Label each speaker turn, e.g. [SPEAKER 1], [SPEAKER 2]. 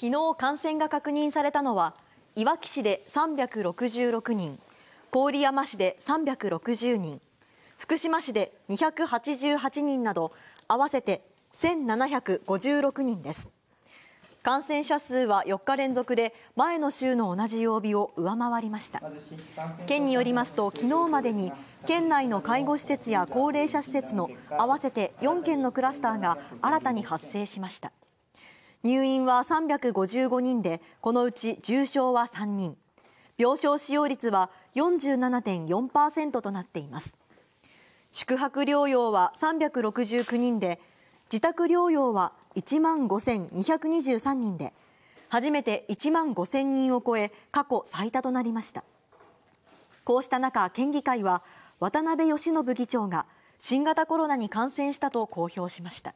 [SPEAKER 1] 昨日感染が確認されたのは、いわき市で366人、郡山市で360人、福島市で288人など、合わせて1756人です。感染者数は4日連続で前の週の同じ曜日を上回りました県によりますと昨日までに県内の介護施設や高齢者施設の合わせて4件のクラスターが新たに発生しました入院は355人で、このうち重症は3人。病床使用率は47.4%となっています。宿泊療養は369人で、自宅療養は1万5223人で、初めて1万5000人を超え、過去最多となりました。こうした中、県議会は渡辺義信議長が新型コロナに感染したと公表しました。